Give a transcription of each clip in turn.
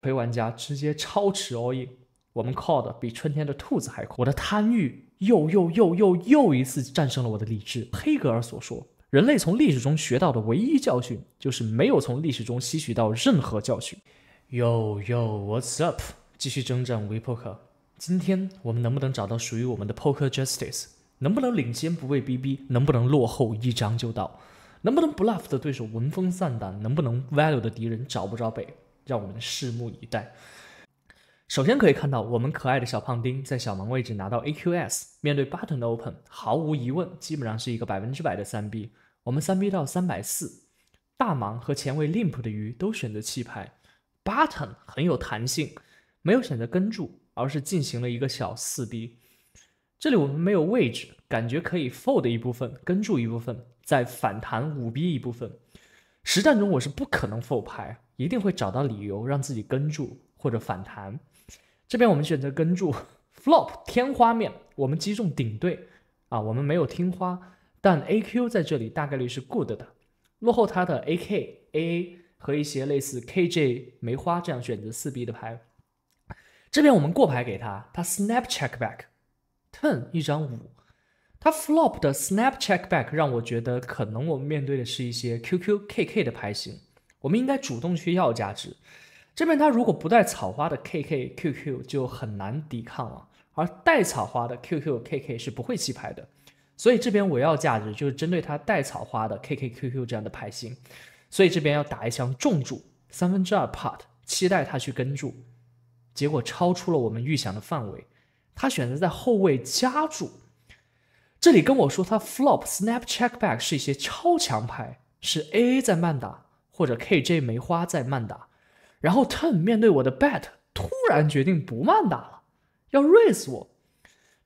陪玩家直接超池 all in，我们 call 的比春天的兔子还快。我的贪欲又又又又又一次战胜了我的理智。黑格尔所说，人类从历史中学到的唯一教训，就是没有从历史中吸取到任何教训。Yo yo，what's up？继续征战微 poker，今天我们能不能找到属于我们的 poker justice？能不能领先不被逼逼？能不能落后一张就倒？能不能 bluff 的对手闻风丧胆？能不能 value 的敌人找不着北？让我们拭目以待。首先可以看到，我们可爱的小胖丁在小盲位置拿到 AQS，面对 Button Open，毫无疑问，基本上是一个百分之百的三 B。我们三 B 到三百四，大盲和前卫 limp 的鱼都选择弃牌。Button 很有弹性，没有选择跟注，而是进行了一个小四 B。这里我们没有位置，感觉可以 Fold 一部分，跟注一部分，再反弹五 B 一部分。实战中我是不可能 Fold 牌。一定会找到理由让自己跟住或者反弹。这边我们选择跟住 flop 天花面，我们击中顶对啊，我们没有听花，但 AQ 在这里大概率是 good 的，落后他的 AK AA 和一些类似 KJ 梅花这样选择四 B 的牌。这边我们过牌给他，他 s n a p c h e c k back t u r n 一张五，他 flop 的 s n a p c h e c k back 让我觉得可能我们面对的是一些 QQ KK 的牌型。我们应该主动去要价值。这边他如果不带草花的 K K Q Q 就很难抵抗了，而带草花的 Q Q K K 是不会弃牌的。所以这边我要价值就是针对他带草花的 K K Q Q 这样的牌型。所以这边要打一枪重注三分之二 pot，期待他去跟注。结果超出了我们预想的范围，他选择在后位加注。这里跟我说他 flop snap check back 是一些超强牌，是 A A 在慢打。或者 KJ 梅花在慢打，然后 t r n 面对我的 b a t 突然决定不慢打了，要 Raise 我，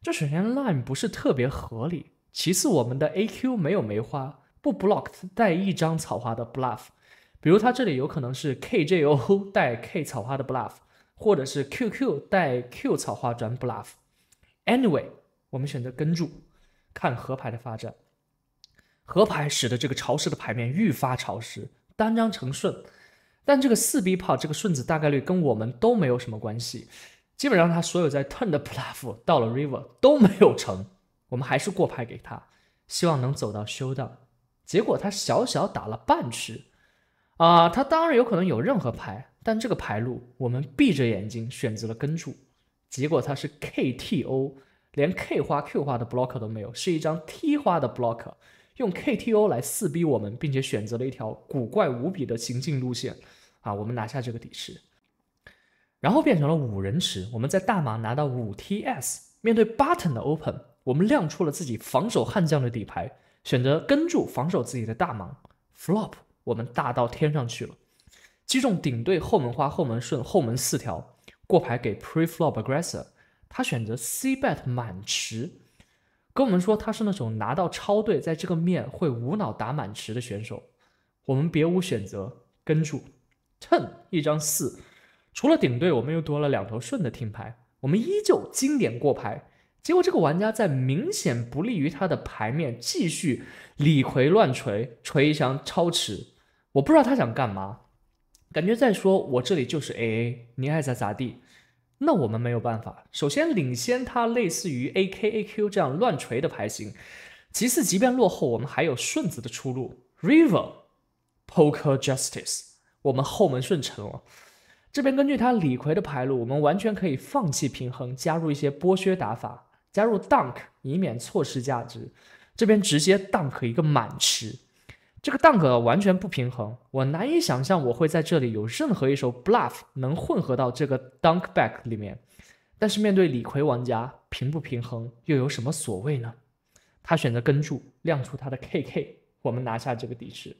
这首先 Line 不是特别合理。其次，我们的 AQ 没有梅花，不 Blocked 带一张草花的 Bluff，比如他这里有可能是 KJo 带 K 草花的 Bluff，或者是 QQ 带 Q 草花转 Bluff。Anyway，我们选择跟住，看河牌的发展。河牌使得这个潮湿的牌面愈发潮湿。单张成顺，但这个四 B 炮这个顺子大概率跟我们都没有什么关系，基本上他所有在 turn 的 pluff 到了 river 都没有成，我们还是过牌给他，希望能走到 w 的。结果他小小打了半池，啊，他当然有可能有任何牌，但这个牌路我们闭着眼睛选择了跟注，结果他是 KTO，连 K 花 Q 花的 block 都没有，是一张 T 花的 block。用 KTO 来四逼我们，并且选择了一条古怪无比的行进路线，啊，我们拿下这个底池，然后变成了五人池。我们在大马拿到五 TS，面对 Button 的 Open，我们亮出了自己防守悍将的底牌，选择跟住防守自己的大马 Flop 我们大到天上去了，击中顶对后门花、后门顺、后门四条过牌给 Pre-Flop aggressor，他选择 c-bet 满池。跟我们说他是那种拿到超队在这个面会无脑打满池的选手，我们别无选择，跟住，蹭一张四，除了顶队，我们又多了两头顺的听牌，我们依旧经典过牌，结果这个玩家在明显不利于他的牌面继续李逵乱锤，锤一张超池，我不知道他想干嘛，感觉在说我这里就是 AA，你爱咋咋地。那我们没有办法。首先领先他，类似于 A K A Q 这样乱锤的牌型。其次，即便落后，我们还有顺子的出路。Rival Poker Justice，我们后门顺成了。这边根据他李逵的牌路，我们完全可以放弃平衡，加入一些剥削打法，加入 Dunk，以免错失价值。这边直接 Dunk 一个满池。这个 dunk 完全不平衡，我难以想象我会在这里有任何一首 bluff 能混合到这个 dunk back 里面。但是面对李逵玩家，平不平衡又有什么所谓呢？他选择跟注，亮出他的 kk，我们拿下这个底池。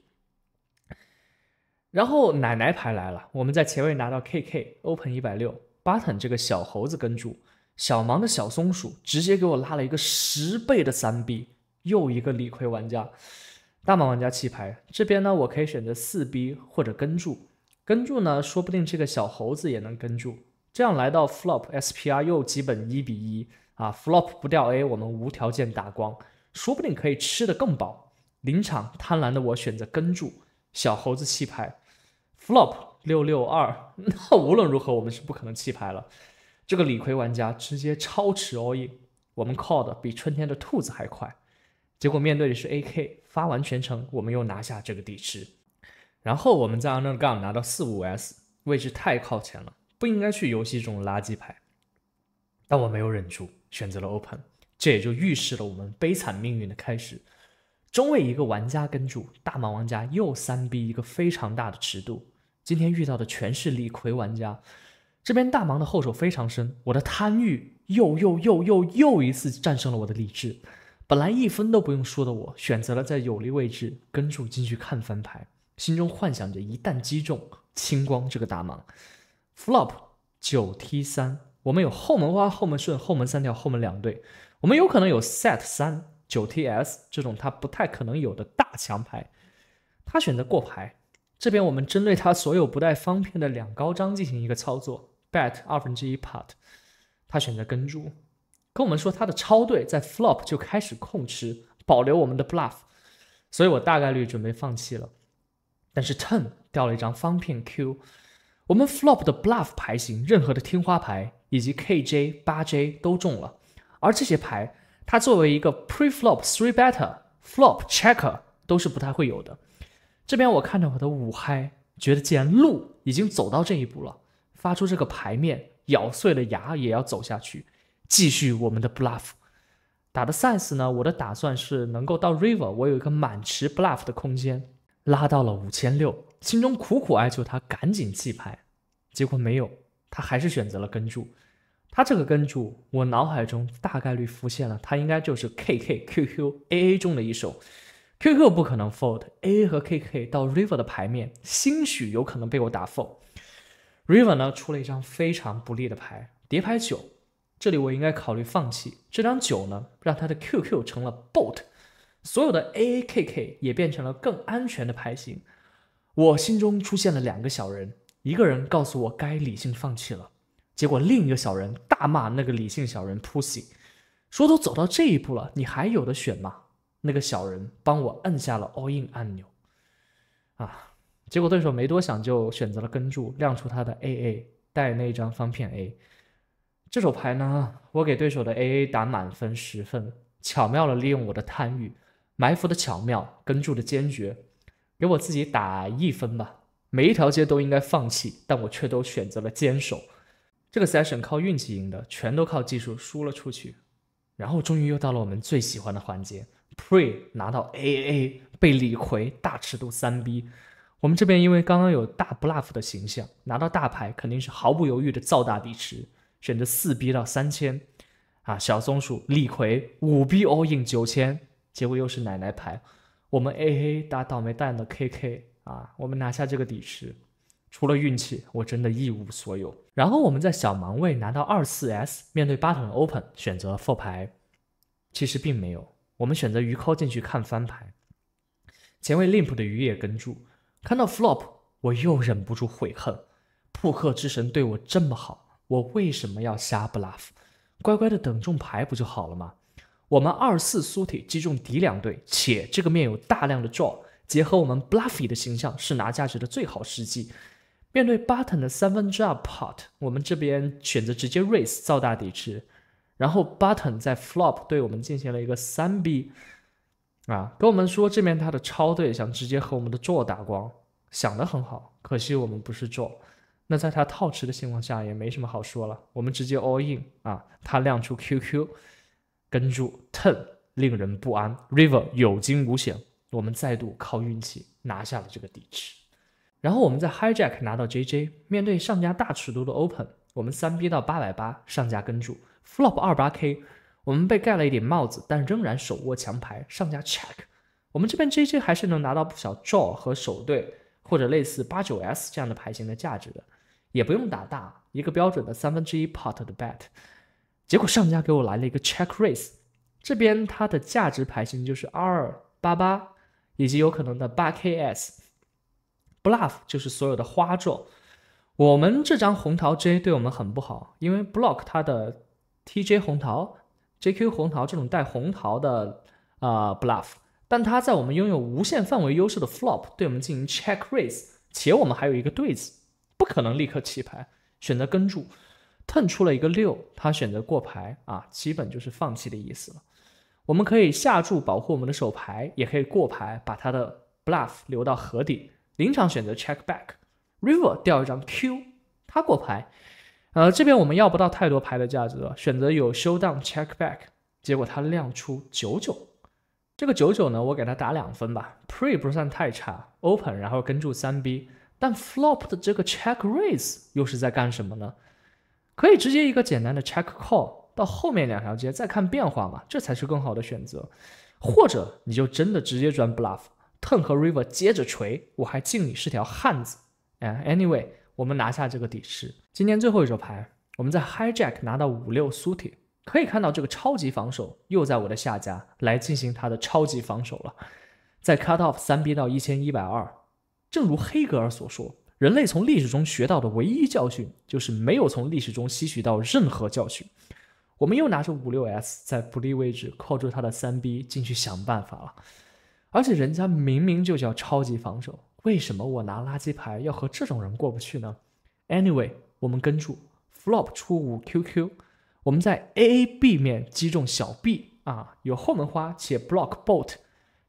然后奶奶牌来了，我们在前位拿到 kk，open 一百六，o n 这个小猴子跟注，小芒的小松鼠直接给我拉了一个十倍的三 b，又一个李逵玩家。大满玩家弃牌，这边呢，我可以选择四 b 或者跟注。跟注呢，说不定这个小猴子也能跟注。这样来到 flop spr 又基本一比一啊，flop 不掉 a，我们无条件打光，说不定可以吃的更饱。临场贪婪的我选择跟注，小猴子弃牌，flop 六六二，那无论如何我们是不可能弃牌了。这个理亏玩家直接超池 all in，我们 call 的比春天的兔子还快。结果面对的是 AK，发完全程，我们又拿下这个地池，然后我们在 Underground 拿到四五 S，位置太靠前了，不应该去游戏中垃圾牌，但我没有忍住，选择了 Open，这也就预示了我们悲惨命运的开始。中位一个玩家跟住，大满玩家又三逼一个非常大的尺度，今天遇到的全是李逵玩家，这边大忙的后手非常深，我的贪欲又又又又又一次战胜了我的理智。本来一分都不用输的我，选择了在有利位置跟注进去看翻牌，心中幻想着一旦击中清光这个大盲。Flop 九 T 三，我们有后门花、后门顺、后门三条、后门两对，我们有可能有 set 三九 T S 这种他不太可能有的大强牌。他选择过牌，这边我们针对他所有不带方片的两高张进行一个操作，Bet 二分之一 pot，他选择跟注。跟我们说他的超队在 flop 就开始控吃，保留我们的 bluff，所以我大概率准备放弃了。但是 turn 掉了一张方片 Q，我们 flop 的 bluff 牌型任何的听花牌以及 KJ、八 J 都中了，而这些牌它作为一个 pre flop three better flop checker 都是不太会有的。这边我看着我的五嗨，觉得既然路已经走到这一步了，发出这个牌面，咬碎了牙也要走下去。继续我们的 bluff，打的 size 呢？我的打算是能够到 river，我有一个满池 bluff 的空间，拉到了五千六，心中苦苦哀求他赶紧弃牌，结果没有，他还是选择了跟注。他这个跟注，我脑海中大概率浮现了，他应该就是 kk、qq、aa 中的一手，qq 不可能 fold，aa 和 kk 到 river 的牌面，兴许有可能被我打 fold。river 呢出了一张非常不利的牌，叠牌九。这里我应该考虑放弃这张九呢，让他的 QQ 成了 boat，所有的 A A K K 也变成了更安全的牌型。我心中出现了两个小人，一个人告诉我该理性放弃了，结果另一个小人大骂那个理性小人 p u s s y 说都走到这一步了，你还有的选吗？那个小人帮我摁下了 all in 按钮啊，结果对手没多想就选择了跟注，亮出他的 A A 带那张方片 A。这手牌呢，我给对手的 A A 打满分十分，巧妙的利用我的贪欲，埋伏的巧妙，跟注的坚决，给我自己打一分吧。每一条街都应该放弃，但我却都选择了坚守。这个 session 靠运气赢的，全都靠技术输了出去。然后终于又到了我们最喜欢的环节，Pre 拿到 A A 被李逵大尺度三逼。我们这边因为刚刚有大 bluff 的形象，拿到大牌肯定是毫不犹豫的造大底池。选择四 B 到三千，啊，小松鼠李逵五 B all in 九千，结果又是奶奶牌，我们 AA 打倒霉蛋的 KK，啊，我们拿下这个底池，除了运气，我真的一无所有。然后我们在小盲位拿到二四 s，面对 u t 的 open 选择 f o 牌，其实并没有，我们选择鱼扣进去看翻牌，前卫 limp 的鱼也跟注，看到 flop 我又忍不住悔恨，扑克之神对我这么好。我为什么要瞎 bluff？乖乖的等中牌不就好了吗？我们二四苏铁击中底两对，且这个面有大量的 draw，结合我们 bluffy 的形象，是拿价值的最好时机。面对 button 的三分之二 pot，我们这边选择直接 raise 造大底池，然后 button 在 flop 对我们进行了一个三 b，啊，跟我们说这边他的超对想直接和我们的 draw 打光，想得很好，可惜我们不是 draw。那在他套池的情况下也没什么好说了，我们直接 all in 啊，他亮出 QQ，跟住 ten，令人不安。River 有惊无险，我们再度靠运气拿下了这个底池。然后我们在 hijack 拿到 JJ，面对上家大尺度的 open，我们三逼到八百八，上家跟住 flop 二八 K，我们被盖了一顶帽子，但仍然手握强牌。上家 check，我们这边 JJ 还是能拿到不少 draw 和手对，或者类似八九 S 这样的牌型的价值的。也不用打大一个标准的三分之一 pot 的 bet，结果上家给我来了一个 check raise，这边它的价值牌型就是 R88，以及有可能的 8Ks，bluff 就是所有的花状。我们这张红桃 J 对我们很不好，因为 block 它的 TJ 红桃、JQ 红桃这种带红桃的啊 bluff，但它在我们拥有无限范围优势的 flop 对我们进行 check raise，且我们还有一个对子。不可能立刻弃牌，选择跟注。腾出了一个六，他选择过牌啊，基本就是放弃的意思了。我们可以下注保护我们的手牌，也可以过牌把他的 bluff 留到河底。临场选择 check back，river 掉一张 Q，他过牌。呃，这边我们要不到太多牌的价值了，选择有 showdown check back，结果他亮出九九。这个九九呢，我给他打两分吧。Pre 不算太差，Open 然后跟住三 B。但 flop 的这个 check raise 又是在干什么呢？可以直接一个简单的 check call 到后面两条街再看变化嘛？这才是更好的选择。或者你就真的直接转 bluff，t e n 和 river 接着锤，我还敬你是条汉子。哎，anyway，我们拿下这个底池。今天最后一手牌，我们在 h i jack 拿到五六 s 苏 t 可以看到这个超级防守又在我的下家来进行他的超级防守了，在 cut off 三 b 到一千一百二。正如黑格尔所说，人类从历史中学到的唯一教训就是没有从历史中吸取到任何教训。我们又拿着五六 s 在不利位置扣住他的三 b 进去想办法了，而且人家明明就叫超级防守，为什么我拿垃圾牌要和这种人过不去呢？Anyway，我们跟住 flop 出五 QQ，我们在 AAB 面击中小 B 啊，有后门花且 block boat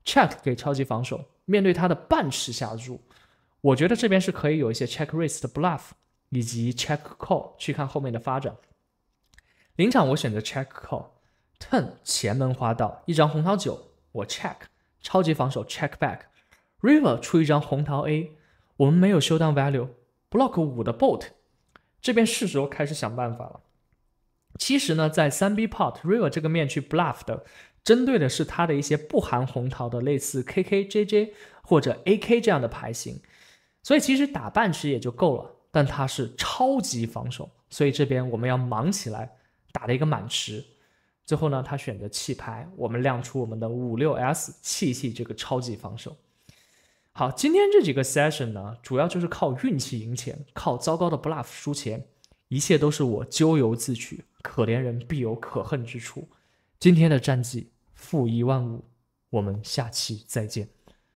check 给超级防守面对他的半尺下注。我觉得这边是可以有一些 check raise 的 bluff，以及 check call 去看后面的发展。临场我选择 check call，turn 前门花道一张红桃九，我 check，超级防守 check back，river 出一张红桃 A，我们没有休档 value，block 五的 boat，这边是时候开始想办法了。其实呢，在三 b pot river 这个面去 bluff 的，针对的是它的一些不含红桃的类似 KK、JJ 或者 AK 这样的牌型。所以其实打半池也就够了，但他是超级防守，所以这边我们要忙起来，打了一个满池，最后呢他选择弃牌，我们亮出我们的五六 s 弃弃这个超级防守。好，今天这几个 session 呢，主要就是靠运气赢钱，靠糟糕的 bluff 输钱，一切都是我咎由自取，可怜人必有可恨之处。今天的战绩负一万五，我们下期再见。